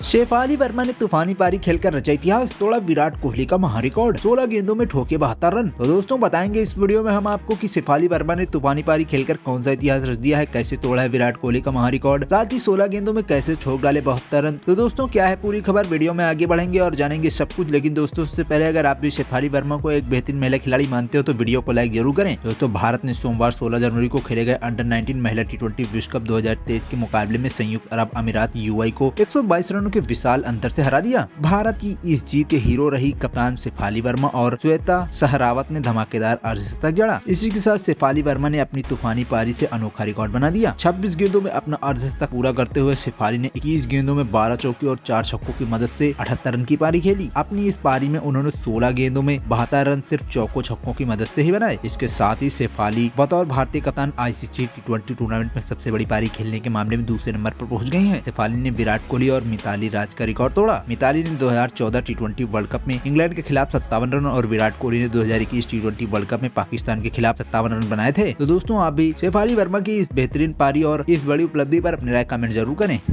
शेफाली वर्मा ने तूफानी पारी खेलकर रचा इतिहास तोड़ा विराट कोहली का महारिकॉर्ड 16 गेंदों में ठोके बहत्तर रन तो दोस्तों बताएंगे इस वीडियो में हम आपको कि शेफाली वर्मा ने तूफानी पारी खेलकर कौन सा इतिहास रच दिया है कैसे तोड़ा है विराट कोहली का महा रिकॉर्ड साथ ही सोलह गेंदों में कैसे छोक डाले बहत्तर रन तो दोस्तों क्या है पूरी खबर वीडियो में आगे बढ़ेंगे और जानेंगे सब कुछ लेकिन दोस्तों इससे पहले अगर आप भी शेफाली वर्मा को एक बेहतरीन महिला खिलाड़ी मानते हो तो वीडियो को लाइक जरूर करें दोस्तों भारत ने सोमवार सोलह जनवरी को खेले गए अंडर नाइनटीन महिला टी विश्व कप दो के मुकाबले में संयुक्त अरब अमीरात यूआई को एक रन रनों के विशाल अंतर से हरा दिया भारत की इस जीत के हीरो रही कप्तान शेफाली वर्मा और श्वेता सहरावत ने धमाकेदार अर्धशतक जड़ा इसी के साथ शेफाली वर्मा ने अपनी तूफानी पारी से अनोखा रिकॉर्ड बना दिया 26 गेंदों में अपना अर्धशतक पूरा करते हुए शेफाली ने 21 गेंदों में 12 चौकी और चार छक्कों की मदद से अठहत्तर रन की पारी खेली अपनी इस पारी में उन्होंने सोलह गेंदों में बहत्तर रन सिर्फ चौको छक्कों की मदद ऐसी ही बनाए इसके साथ ही शेफाली बतौर भारतीय कप्तान आईसीसी टी टूर्नामेंट में सबसे बड़ी पारी खेलने के मामले में दूसरे नंबर आरोप पहुँच गयी है शेफाली ने विराट कोहली और मिताली मिताली राज का रिकॉर्ड तोड़ा मिताली ने 2014 टी वर्ल्ड कप में इंग्लैंड के खिलाफ सत्तावन रन और विराट कोहली ने 2021 टी वर्ल्ड कप में पाकिस्तान के खिलाफ सत्तावन रन बनाए थे तो दोस्तों आप भी शेफाली वर्मा की इस बेहतरीन पारी और इस बड़ी उपलब्धि आरोप अपनी राय कमेंट जरूर करें